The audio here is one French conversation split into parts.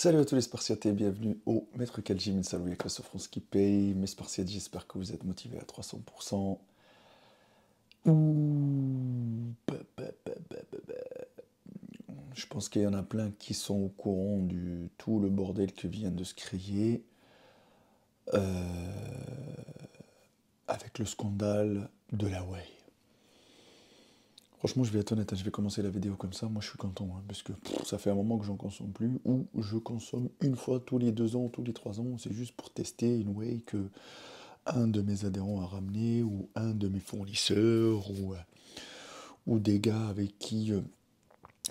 Salut à tous les Spartiates et bienvenue au Maître Kaljim, salut avec la souffrance qui paye. Mes Spartiates, j'espère que vous êtes motivés à 300%. Bah, bah, bah, Je pense qu'il y en a plein qui sont au courant du tout le bordel que vient de se créer. Euh, avec le scandale de la Way. Franchement, je vais être honnête, hein, je vais commencer la vidéo comme ça. Moi, je suis content, hein, parce que ça fait un moment que j'en consomme plus, ou je consomme une fois tous les deux ans, tous les trois ans. C'est juste pour tester une way que un de mes adhérents a ramené, ou un de mes fournisseurs, ou, euh, des gars avec qui euh,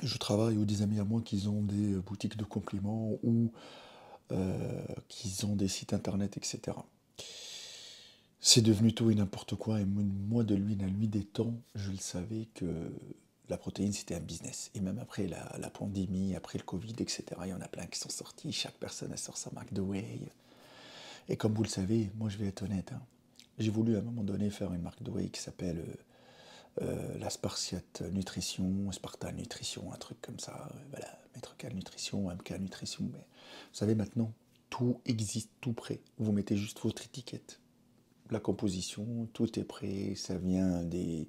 je travaille, ou des amis à moi qui ont des boutiques de compliments ou euh, qui ont des sites internet, etc. C'est devenu tout et n'importe quoi. Et moi, de lui, à lui des temps, je le savais que la protéine, c'était un business. Et même après la, pandémie, après le Covid, etc., il y en a plein qui sont sortis. Chaque personne, a sort sa marque de way. Et comme vous le savez, moi, je vais être honnête. Hein, j'ai voulu à un moment donné faire une marque de way qui s'appelle euh, euh, la Spartiate Nutrition, Sparta Nutrition, un truc comme ça. Euh, voilà, Maître Nutrition, MK Nutrition. Mais vous savez, maintenant, tout existe tout près. Vous mettez juste votre étiquette la composition, tout est prêt, ça vient des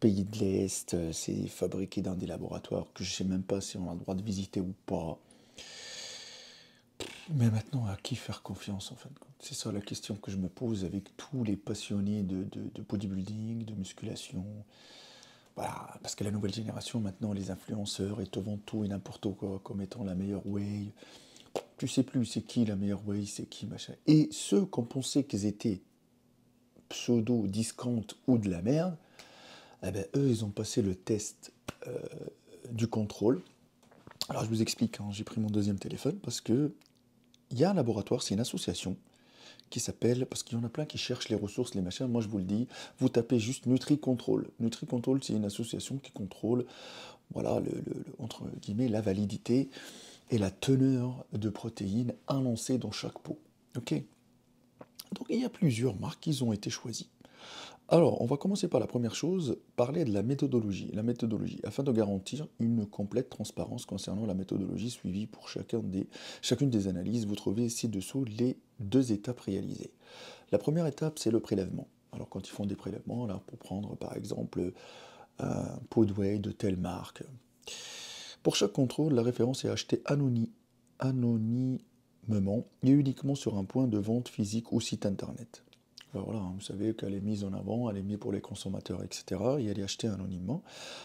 pays de l'Est, euh, c'est fabriqué dans des laboratoires que je ne sais même pas si on a le droit de visiter ou pas. Mais maintenant, à qui faire confiance en fin de compte C'est ça la question que je me pose avec tous les passionnés de, bodybuilding, de musculation. Voilà, parce que la nouvelle génération, maintenant, les influenceurs, est avant tout et n'importe quoi comme étant la meilleure way. Tu sais plus c'est qui la meilleure way, c'est qui machin. Et ceux qu'on pensait qu'ils étaient pseudo-discount ou de la merde, eh ben, eux, ils ont passé le test euh, du contrôle. Alors, je vous explique, hein, j'ai pris mon deuxième téléphone parce que il y a un laboratoire, c'est une association qui s'appelle, parce qu'il y en a plein qui cherchent les ressources, les machins, moi je vous le dis, vous tapez juste NutriControl. NutriControl, c'est une association qui contrôle, voilà, entre guillemets, la validité et la teneur de protéines annoncées dans chaque pot. Ok donc il y a plusieurs marques qui ont été choisies. Alors, on va commencer par la première chose, parler de la méthodologie. La méthodologie, afin de garantir une complète transparence concernant la méthodologie suivie pour chacune des analyses, vous trouvez ci-dessous les deux étapes réalisées. La première étape, c'est le prélèvement. Alors, quand ils font des prélèvements, là, pour prendre par exemple un pot de telle marque, pour chaque contrôle, la référence est achetée anonyme moment et uniquement sur un point de vente physique ou site internet. Ben voilà, hein, vous savez qu'elle est mise en avant, elle est mise pour les consommateurs, etc. et elle est achetée anonymement.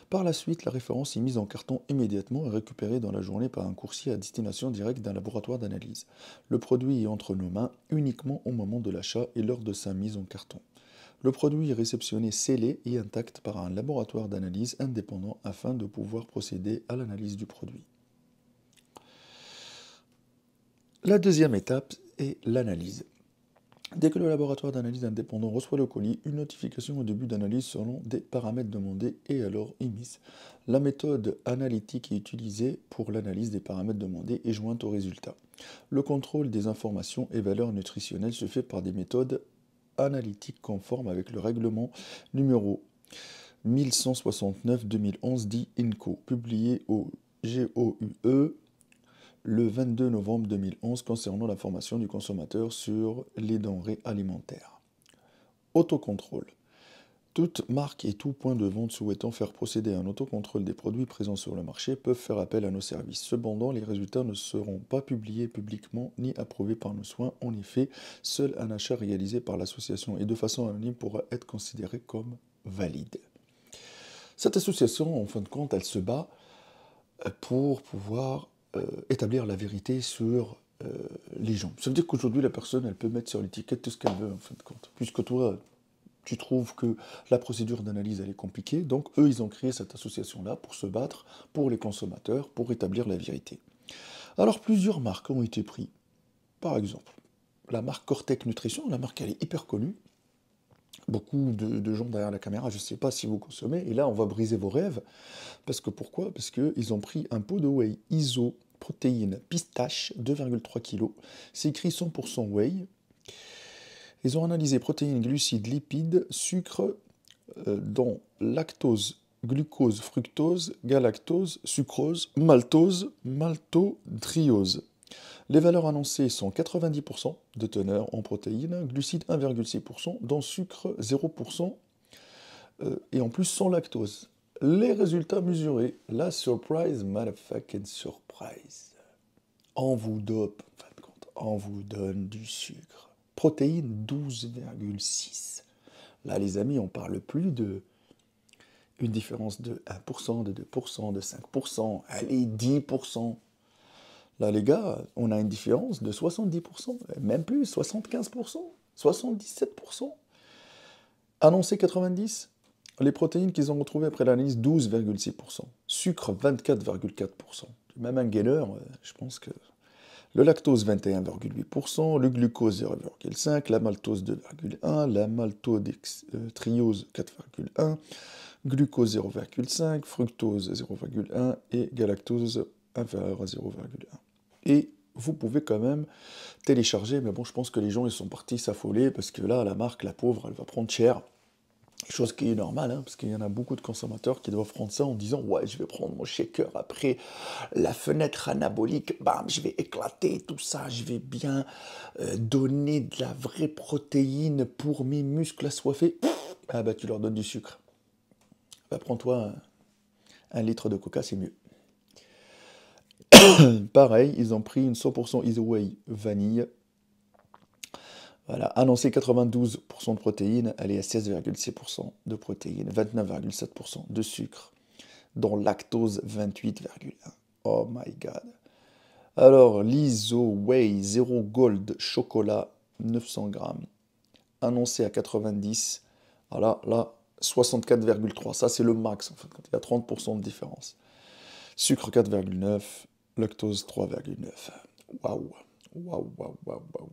Par la suite, la référence est mise en carton immédiatement et récupérée dans la journée par un coursier à destination directe d'un laboratoire d'analyse. Le produit est entre nos mains uniquement au moment de l'achat et lors de sa mise en carton. Le produit est réceptionné scellé et intact par un laboratoire d'analyse indépendant afin de pouvoir procéder à l'analyse du produit. La deuxième étape est l'analyse. Dès que le laboratoire d'analyse indépendant reçoit le colis, une notification au début d'analyse selon des paramètres demandés est alors émise. La méthode analytique est utilisée pour l'analyse des paramètres demandés et jointe au résultat. Le contrôle des informations et valeurs nutritionnelles se fait par des méthodes analytiques conformes avec le règlement numéro 1169-2011 dit INCO, publié au GOUE le 22 novembre 2011 concernant la formation du consommateur sur les denrées alimentaires. Autocontrôle. Toute marque et tout point de vente souhaitant faire procéder à un autocontrôle des produits présents sur le marché peuvent faire appel à nos services. Cependant, les résultats ne seront pas publiés publiquement ni approuvés par nos soins. En effet, seul un achat réalisé par l'association et de façon anonyme pourra être considéré comme valide. Cette association, en fin de compte, elle se bat pour pouvoir euh, établir la vérité sur euh, les gens. Ça veut dire qu'aujourd'hui, la personne, elle peut mettre sur l'étiquette tout ce qu'elle veut, en fin de compte. Puisque toi, tu trouves que la procédure d'analyse, elle est compliquée, donc eux, ils ont créé cette association-là pour se battre pour les consommateurs, pour établir la vérité. Alors, plusieurs marques ont été prises. Par exemple, la marque Cortec Nutrition, la marque, elle est hyper connue, beaucoup de, gens derrière la caméra, je ne sais pas si vous consommez, et là on va briser vos rêves. Parce que pourquoi Parce qu'ils ont pris un pot de whey iso, protéine, pistache, 2,3 kg. C'est écrit 100% whey. Ils ont analysé protéines, glucides, lipides, sucre, euh, dont lactose, glucose, fructose, galactose, sucrose, maltose, maltodriose. Les valeurs annoncées sont 90% de teneur en protéines, glucides 1,6%, dans sucre 0%, euh, et en plus sans lactose. Les résultats mesurés, la surprise, motherfucking surprise. On vous dope, en on vous donne du sucre. Protéines 12,6. Là, les amis, on parle plus de une différence de 1%, de 2%, de 5%, allez, 10% les gars, on a une différence de 70%, même plus, 75%, 77%. Annoncé 90%, les protéines qu'ils ont retrouvées après l'analyse, 12,6%. Sucre, 24,4%. Même un gainer, euh, je pense que... Le lactose, 21,8%, le glucose, 0,5%, la maltose, 2,1%, la maltodextriose, euh, 4,1%, glucose, 0,5%, fructose, 0,1% et galactose, inférieur à 0,1 et vous pouvez quand même télécharger. Mais bon, je pense que les gens, ils sont partis s'affoler parce que là, la marque, la pauvre, elle va prendre cher. Chose qui est normale, hein, parce qu'il y en a beaucoup de consommateurs qui doivent prendre ça en disant Ouais, je vais prendre mon shaker après la fenêtre anabolique, bam, je vais éclater tout ça, je vais bien euh, donner de la vraie protéine pour mes muscles assoiffés. ah bah, tu leur donnes du sucre. Bah, prends-toi un litre de coca, c'est mieux. Pareil, ils ont pris une 100% Isoway vanille. Voilà, annoncé 92% de protéines, elle est à 16,6% de protéines, 29,7% de sucre, dont lactose 28,1. Oh my god. Alors, l'Isoway 0 Gold chocolat 900 grammes, annoncé à 90. Voilà, là, 64,3. Ça, c'est le max en fait, il y a 30% de différence. Sucre 4,9, lactose 3,9. Waouh, waouh, waouh, waouh, waouh,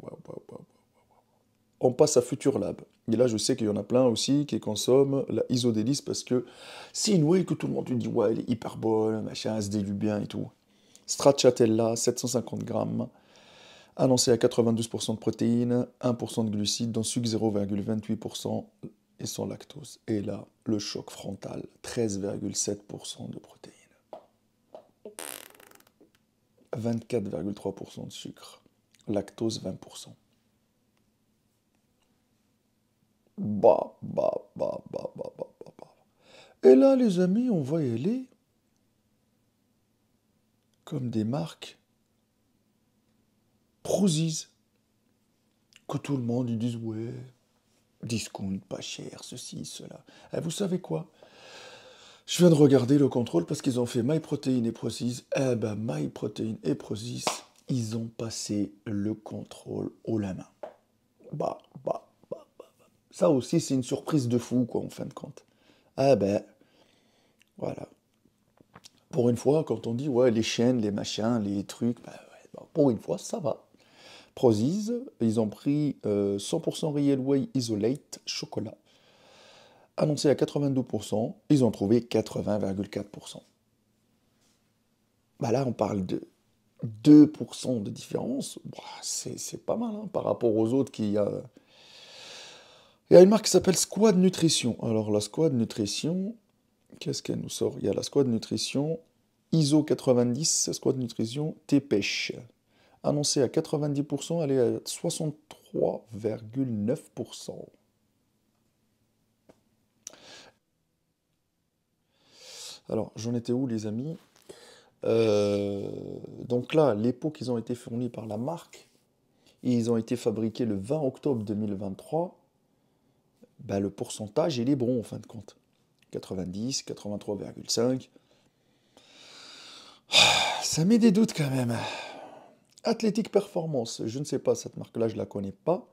waouh, On passe à Future Lab. Et là, je sais qu'il y en a plein aussi qui consomment la isodélice parce que c'est une que tout le monde dit ouais, elle est hyper bonne, machin, elle se dilue bien et tout. Stracciatella, 750 grammes, annoncé à 92% de protéines, 1% de glucides, dont sucre 0,28% et sans lactose. Et là, le choc frontal, 13,7% de protéines. 24,3% de sucre, lactose 20%. Bah, bah, bah, bah, bah, bah, Et là, les amis, on va y aller comme des marques prosies que tout le monde, ils disent, ouais, discount, pas cher, ceci, cela. Et eh, vous savez quoi je viens de regarder le contrôle parce qu'ils ont fait MyProtein et Prozis. Eh ben, MyProtein et Prozis, ils ont passé le contrôle au la main. Bah, bah, bah, bah. Ça aussi, c'est une surprise de fou, quoi, en fin de compte. Eh ben, voilà. Pour une fois, quand on dit, ouais, les chaînes, les machins, les trucs, ben pour une fois, ça va. Prozis, ils ont pris 100% euh, Real Way Isolate chocolat annoncé à 92%, ils ont trouvé 80,4%. Bah là, on parle de 2% de différence. Bah, c'est pas mal hein, par rapport aux autres qui... a. Euh, Il y a une marque qui s'appelle Squad Nutrition. Alors la Squad Nutrition, qu'est-ce qu'elle nous sort Il y a la Squad Nutrition ISO 90, Squad Nutrition T-Pêche. Annoncée à 90%, elle est à 63,9%. Alors, j'en étais où, les amis euh, Donc là, les pots qui ont été fournis par la marque, ils ont été fabriqués le 20 octobre 2023, ben, le pourcentage, il est bon, en fin de compte. 90, 83,5. Ah, ça met des doutes quand même. Athletic Performance, je ne sais pas, cette marque-là, je ne la connais pas.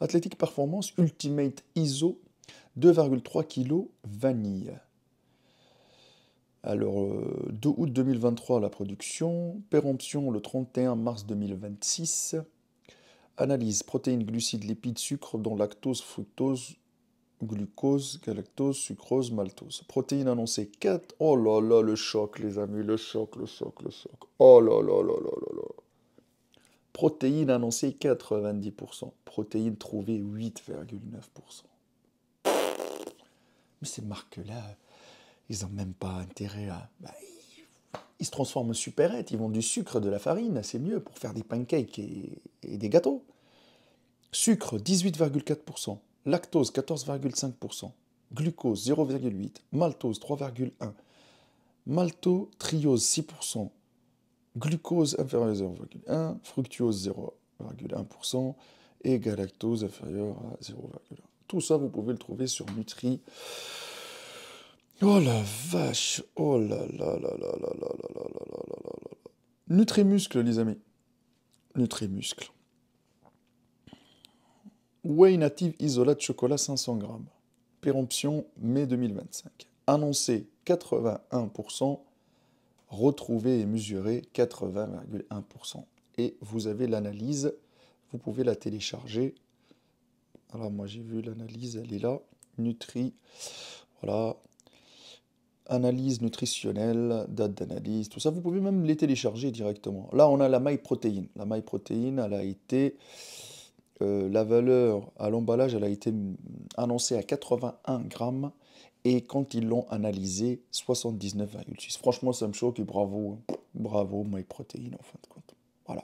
Athletic Performance Ultimate ISO 2,3 kg vanille. Alors, 2 euh, août 2023, la production. Péremption le 31 mars 2026. Analyse protéines, glucides, lipides, sucres, dont lactose, fructose, glucose, galactose, sucrose, maltose. Protéines annoncées 4. Oh là là, le choc, les amis, le choc, le choc, le choc. Oh là là là là là là. Protéines annoncées 90%. Protéines trouvées 8,9%. Mais c'est marques-là, ils n'ont même pas intérêt à... Bah, ils, se transforment en supérette, ils vendent du sucre, de la farine, c'est mieux pour faire des pancakes et, des gâteaux. Sucre 18,4%, lactose 14,5%, glucose 0,8%, maltose 3,1%, maltotriose 6%, glucose inférieur à 0,1%, Fructuose, 0,1% et galactose inférieur à 0,1%. Tout ça, vous pouvez le trouver sur Nutri. Oh la vache, oh là là là là là là là là là là là Nutrimuscle, les amis. Nutrimuscle. Whey Native Isolat de chocolat 500 grammes. Péremption mai 2025. Annoncé 81%, retrouvé et mesuré 80,1%. Et vous avez l'analyse, vous pouvez la télécharger. Alors moi j'ai vu l'analyse, elle est là. Nutri, voilà, analyse nutritionnelle, date d'analyse, tout ça. Vous pouvez même les télécharger directement. Là, on a la maille protéine. La maille protéine, elle a été. Euh, la valeur à l'emballage, elle a été annoncée à 81 grammes. Et quand ils l'ont analysée, 79,6. Franchement, ça me choque et bravo. Bravo, hein. Bravo, MyProtein, en fin de compte. Voilà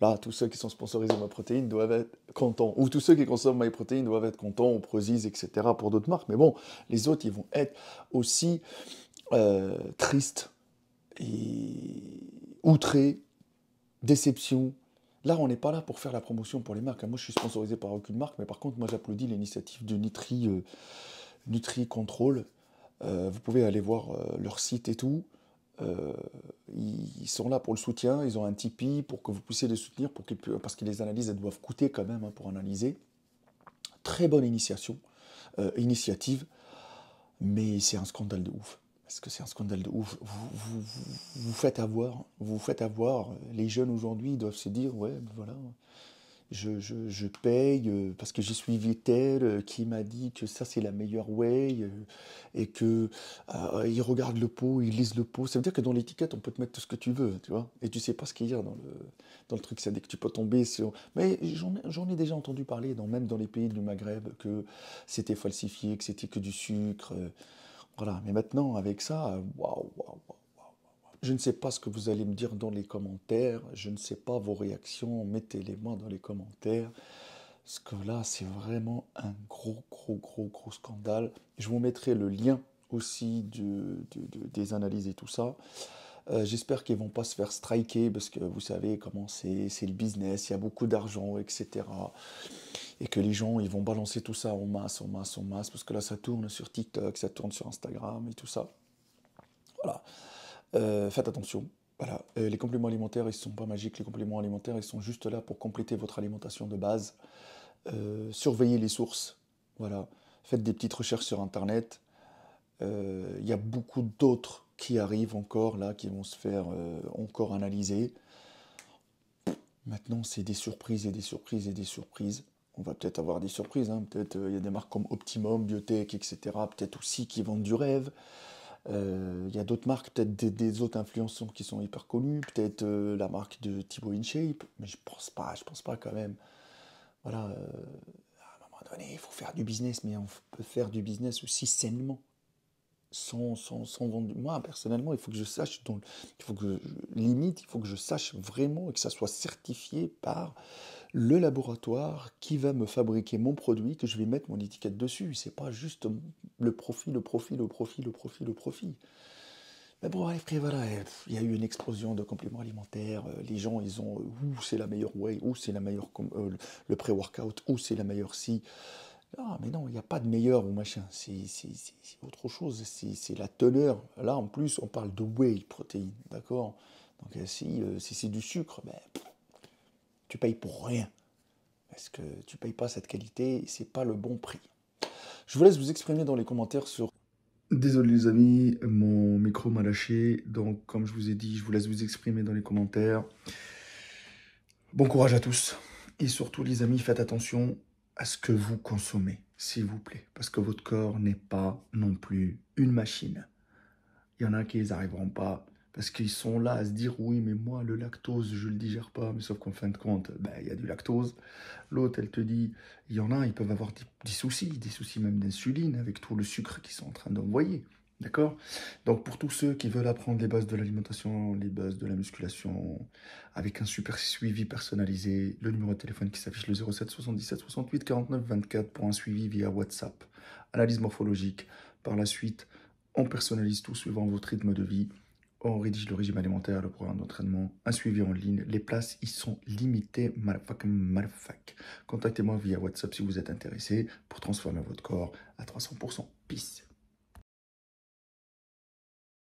là, tous ceux qui sont sponsorisés ma protéine doivent être contents. Ou tous ceux qui consomment MyProtein doivent être contents, ou Prozis, etc. pour d'autres marques. Mais bon, les autres, ils vont être aussi euh, tristes, et outrés, déception. Là, on n'est pas là pour faire la promotion pour les marques. Hein. Moi, je suis sponsorisé par aucune marque, mais par contre, moi, j'applaudis l'initiative de euh, Nutri, Control. Euh, vous pouvez aller voir leur site et tout. Euh, ils, sont là pour le soutien, ils ont un Tipeee pour que vous puissiez les soutenir, pour parce que les analyses, elles doivent coûter quand même hein, pour analyser. Très bonne initiation, euh, initiative, mais c'est un scandale de ouf. Parce que c'est un scandale de ouf. Vous, vous, vous, faites avoir, vous faites avoir. Les jeunes aujourd'hui doivent se dire, ouais, ben voilà, je, paye euh, parce que j'ai suivi tel euh, qui m'a dit que ça c'est la meilleure way euh, et que il regarde le pot, il lise le pot. Ça veut dire que dans l'étiquette on peut te mettre tout ce que tu veux, tu vois, et tu sais pas ce qu'il y a dans le, dans le truc. Ça dès que tu peux tomber sur. Mais j'en ai déjà entendu parler, même dans les pays du Maghreb, que c'était falsifié, que c'était que du sucre. voilà. Mais maintenant avec ça, waouh, waouh, waouh je ne sais pas ce que vous allez me dire dans les commentaires. Je ne sais pas vos réactions. Mettez-les moi dans les commentaires. Parce que là, c'est vraiment un gros, gros, gros, gros scandale. Je vous mettrai le lien aussi de, des analyses et tout ça. Euh, j'espère qu'ils ne vont pas se faire striker parce que vous savez comment c'est, c'est le business, il y a beaucoup d'argent, etc. Et que les gens, ils vont balancer tout ça en masse, en masse, en masse, parce que là, ça tourne sur TikTok, ça tourne sur Instagram et tout ça. Voilà. Euh, faites attention. Voilà. Euh, les compléments alimentaires, ils ne sont pas magiques. Les compléments alimentaires, ils sont juste là pour compléter votre alimentation de base. Euh, surveillez les sources. Voilà. Faites des petites recherches sur Internet. Il y a beaucoup d'autres qui arrivent encore là, qui vont se faire encore analyser. Maintenant, c'est des surprises et des surprises et des surprises. On va peut-être avoir des surprises. Hein. Peut-être il y a des marques comme Optimum, Biotech, etc. Peut-être aussi qui vendent du rêve. Euh, il y a d'autres marques, peut-être des, autres influenceurs qui sont hyper connus, peut-être euh, la marque de Thibaut InShape, mais je pense pas, je pense pas quand même. Voilà, euh, à un moment donné, il faut faire du business, mais on peut faire du business aussi sainement. Sans, sans, sans, vendre. Moi, personnellement, il faut que je sache, donc, il faut que je, limite, il faut que je sache vraiment et que ça soit certifié par le laboratoire qui va me fabriquer mon produit que je vais mettre mon étiquette dessus. C'est pas juste le profit, le profit, le profit, le profit, le profit. Mais bon, voilà, il y a eu une explosion de compléments alimentaires. Euh, les gens, ils ont, euh, ou c'est la meilleure whey, ou c'est la meilleure, euh, le pré-workout, ou c'est la meilleure si. Ah mais non, il n'y a pas de meilleur ou machin. C'est autre chose. C'est la teneur. Là, en plus, on parle de whey protéines. d'accord Donc, si, si c'est du sucre, ben tu payes pour rien. Parce que tu payes pas cette qualité c'est pas le bon prix. Je vous laisse vous exprimer dans les commentaires sur. Désolé les amis, mon micro m'a lâché. Donc comme je vous ai dit, je vous laisse vous exprimer dans les commentaires. Bon courage à tous. Et surtout les amis, faites attention à ce que vous consommez, s'il vous plaît. Parce que votre corps n'est pas non plus une machine. Il y en a qui arriveront pas parce qu'ils sont là à se dire, oui, mais moi, le lactose, je le digère pas. Mais sauf qu'en fin de compte, ben, il y a du lactose. L'autre, elle te dit, il y en a, ils peuvent avoir des, soucis, des soucis même d'insuline avec tout le sucre qu'ils sont en train d'envoyer. D'accord Donc pour tous ceux qui veulent apprendre les bases de l'alimentation, les bases de la musculation, avec un super suivi personnalisé, le numéro de téléphone qui s'affiche le 07 77 68 49 24 pour un suivi via WhatsApp, analyse morphologique. Par la suite, on personnalise tout suivant votre rythme de vie on rédige le régime alimentaire, le programme d'entraînement, un suivi en ligne. Les places, ils sont limitées, malfac, malfac. Contactez-moi via WhatsApp si vous êtes intéressé pour transformer votre corps à 300%. Peace.